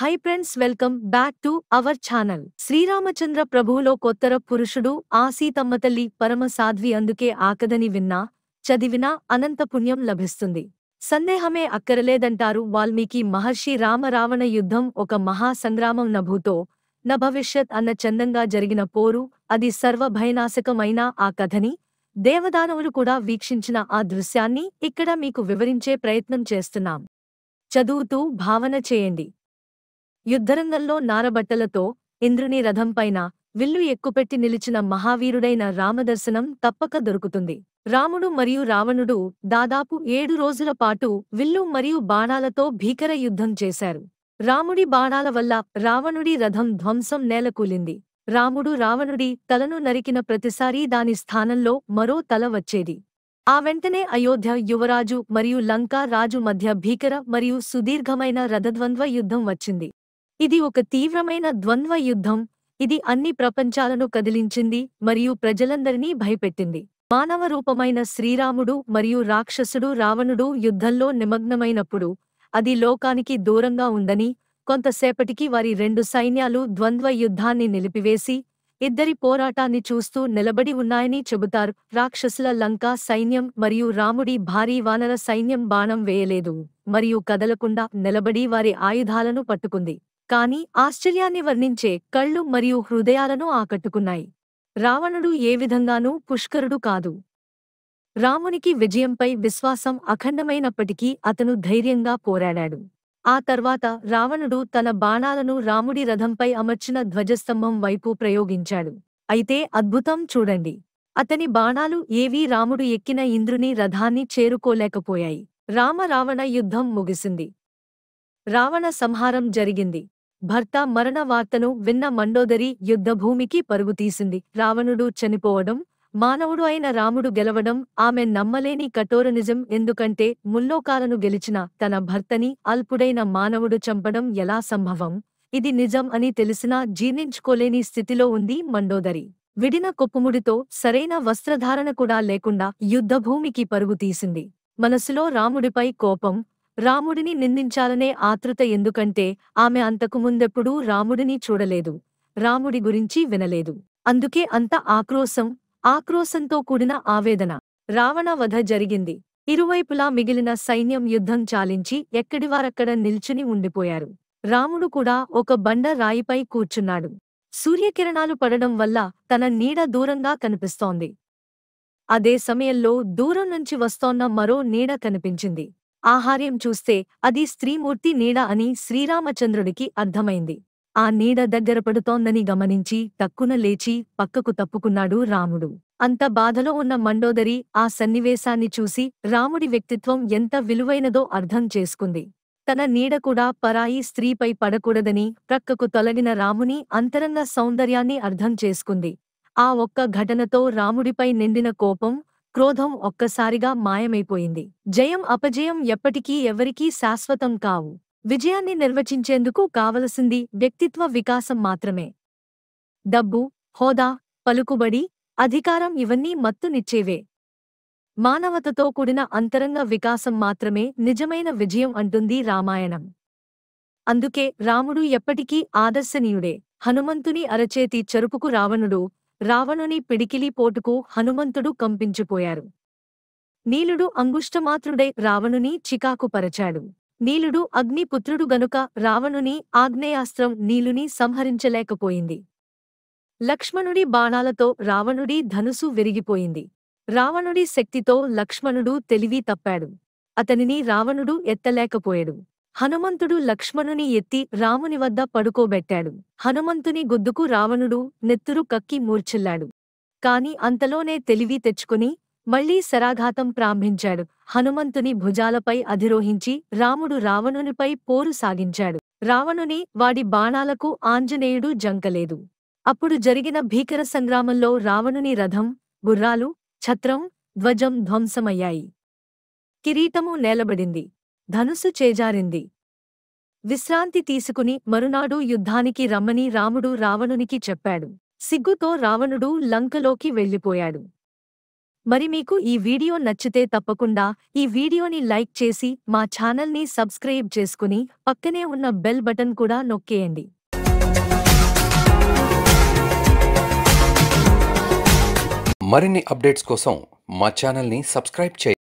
high friends welcome back to our channel Sriramachandra ప్రభువులో కొత్తర పురుషుడు ఆ సీతమ్మ తల్లి పరమ సాధ్వి అందుకే ఆకదని విన్నా చదివినా అనంత పుణ్యం లభిస్తుంది సందేహమే అక్కరలేదంటారు వాల్మీకి మహర్షి రామరావణ యుద్ధం ఒక మహా సంగ్రామం నభూతో న భవిష్యత్ అన్న చందంగా జరిగిన పోరు అది సర్వభయనాశకమైన ఆ కథని దేవదానవులు కూడా వీక్షించిన ఆ దృశ్యాన్ని ఇక్కడ మీకు వివరించే ప్రయత్నం చేస్తున్నాం చదువుతూ భావన చేయండి యుద్ధరంగంలో నారబట్టలతో ఇంద్రుని రథంపైన విల్లు ఎక్కుపెట్టి నిలిచిన మహావీరుడైన రామదర్శనం తప్పక దొరుకుతుంది రాముడు మరియు రావణుడు దాదాపు ఏడు రోజుల పాటు విల్లు మరియు బాణాలతో భీకర యుద్ధం చేశారు రాముడి బాణాల వల్ల రావణుడి రథం ధ్వంసం నేలకూలింది రాముడు రావణుడి తలను నరికిన ప్రతిసారీ దాని స్థానంలో మరో తల వచ్చేది ఆ వెంటనే అయోధ్య యువరాజు మరియు లంకా రాజు మధ్య భీకర మరియు సుదీర్ఘమైన రథద్వంద్వ యుద్ధం వచ్చింది ఇది ఒక తీవ్రమైన ద్వంద్వ యుద్ధం ఇది అన్ని ప్రపంచాలను కదిలించింది మరియు ప్రజలందరినీ భయపెట్టింది మానవ రూపమైన శ్రీరాముడు మరియు రాక్షసుడు రావణుడు యుద్ధంలో నిమగ్నమైనప్పుడు అది లోకానికి దూరంగా ఉందని కొంతసేపటికి వారి రెండు సైన్యాలు ద్వంద్వ యుద్ధాన్ని నిలిపివేసి ఇద్దరి పోరాటాన్ని చూస్తూ నిలబడి ఉన్నాయని చెబుతారు రాక్షసుల లంకా సైన్యం మరియు రాముడి భారీ వానర సైన్యం బాణం వేయలేదు మరియు కదలకుండా నిలబడి వారి ఆయుధాలను పట్టుకుంది కానీ ఆశ్చర్యాన్ని వర్ణించే కళ్ళు మరియు హృదయాలను ఆకట్టుకున్నాయి రావణుడు ఏ విధంగానూ పుష్కరుడు కాదు రామునికి విజయంపై విశ్వాసం అఖండమైనప్పటికీ అతను ధైర్యంగా పోరాడాడు ఆ తర్వాత రావణుడు తన బాణాలను రాముడి రథంపై అమర్చిన ధ్వజస్తంభం వైపు ప్రయోగించాడు అయితే అద్భుతం చూడండి అతని బాణాలు ఏవీ రాముడు ఎక్కిన ఇంద్రుని రథాన్ని చేరుకోలేకపోయాయి రామరావణ యుద్ధం ముగిసింది రావణ సంహారం జరిగింది భర్త మరణ వార్తను విన్న మండోదరి యుద్ధభూమికి పరుగుతీసింది రావణుడు చనిపోవడం మానవుడు అయిన రాముడు గెలవడం ఆమె నమ్మలేని కఠోర నిజం ఎందుకంటే ముల్లోకాలను గెలిచిన తన భర్తని అల్పుడైన మానవుడు చంపడం ఎలా సంభవం ఇది నిజం అని తెలిసినా జీర్ణించుకోలేని స్థితిలో ఉంది మండోదరి విడిన కొప్పుముడితో సరైన వస్త్రధారణ కూడా లేకుండా యుద్ధభూమికి పరుగుతీసింది మనసులో రాముడిపై కోపం రాముడిని నిందించాలనే ఆతృత ఎందుకంటే ఆమె అంతకు ముందెప్పుడూ రాముడిని చూడలేదు రాముడి గురించి వినలేదు అందుకే అంత ఆక్రోశం ఆక్రోశంతో కూడిన ఆవేదన రావణ వధ జరిగింది ఇరువైపులా మిగిలిన సైన్యం యుద్ధం చాలించి ఎక్కడివారక్కడ నిల్చుని ఉండిపోయారు రాముడు కూడా ఒక బండ రాయిపై కూర్చున్నాడు సూర్యకిరణాలు పడడం వల్ల తన నీడ దూరంగా కనిపిస్తోంది అదే సమయంలో దూరం నుంచి వస్తోన్న మరో నీడ కనిపించింది ఆహార్యం చూస్తే అది స్త్రీమూర్తి నీడ అని శ్రీరామచంద్రుడికి అర్థమైంది ఆ నీడ దగ్గర పడుతోందని గమనించి తక్కున లేచి పక్కకు తప్పుకున్నాడు రాముడు అంత బాధలో ఉన్న మండోదరి ఆ సన్నివేశాన్ని చూసి రాముడి వ్యక్తిత్వం ఎంత విలువైనదో అర్థం చేసుకుంది తన నీడ కూడా పరాయి స్త్రీపై పడకూడదని ప్రక్కకు తొలగిన రాముని అంతరంగ సౌందర్యాన్ని అర్థం చేసుకుంది ఆ ఒక్క ఘటనతో రాముడిపై నిండిన కోపం క్రోధం ఒక్కసారిగా మాయమైపోయింది జయం అపజయం ఎప్పటికీ ఎవరికీ శాశ్వతం కావు విజయాన్ని నిర్వచించేందుకు కావలసింది వ్యక్తిత్వ వికాసం మాత్రమే డబ్బు హోదా పలుకుబడి అధికారం ఇవన్నీ మత్తునిచ్చేవే మానవతతో కూడిన అంతరంగ వికాసం మాత్రమే నిజమైన విజయం అంటుంది రామాయణం అందుకే రాముడు ఎప్పటికీ ఆదర్శనీయుడే హనుమంతుని అరచేతి చెరుపుకు రావణుడు రావణుని పిడికిలి పోటుకు హనుమంతుడు కంపించిపోయారు నీలుడు అంగుష్టమాత్రుడై రావణుని చికాకు పరచాడు నీలుడు అగ్నిపుత్రుడు గనుక రావణుని ఆగ్నేయాస్త్రం నీలుని సంహరించలేకపోయింది లక్ష్మణుడి బాణాలతో రావణుడి ధనుసు విరిగిపోయింది రావణుడి శక్తితో లక్ష్మణుడు తెలివి తప్పాడు అతనిని రావణుడు ఎత్తలేకపోయాడు హనుమంతుడు లక్ష్మణుని ఎత్తి రాముని వద్ద పడుకోబెట్టాడు హనుమంతుని గొద్దుకు రావణుడు నెత్తురు కక్కి మూర్చిల్లాడు కాని అంతలోనే తెలివి తెచ్చుకుని మళ్లీ శరాఘాతం ప్రారంభించాడు హనుమంతుని భుజాలపై అధిరోహించి రాముడు రావణునిపై పోరు సాగించాడు రావణుని వాడి బాణాలకు ఆంజనేయుడు జంకలేదు అప్పుడు జరిగిన భీకర సంగ్రామంలో రావణుని రథం గుర్రాలు ఛత్రం ధ్వజం ధ్వంసమయ్యాయి కిరీటము నేలబడింది ధనుస్సు చేజారింది విశ్రాంతి తీసుకుని మరునాడు యుద్ధానికి రమ్మని రాముడు రావణునికి చెప్పాడు సిగ్గుతో రావణుడు లంకలోకి వెళ్ళిపోయాడు మరి మీకు ఈ వీడియో నచ్చితే తప్పకుండా ఈ వీడియోని లైక్ చేసి మా ఛానల్ని సబ్స్క్రైబ్ చేసుకుని పక్కనే ఉన్న బెల్ బటన్ కూడా నొక్కేయండి మరిన్ని అప్డేట్స్ కోసం మా ఛానల్ని సబ్స్క్రైబ్ చేయండి